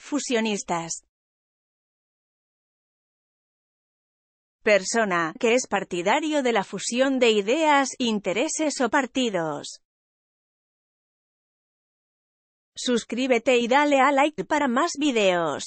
Fusionistas. Persona que es partidario de la fusión de ideas, intereses o partidos. Suscríbete y dale a like para más videos.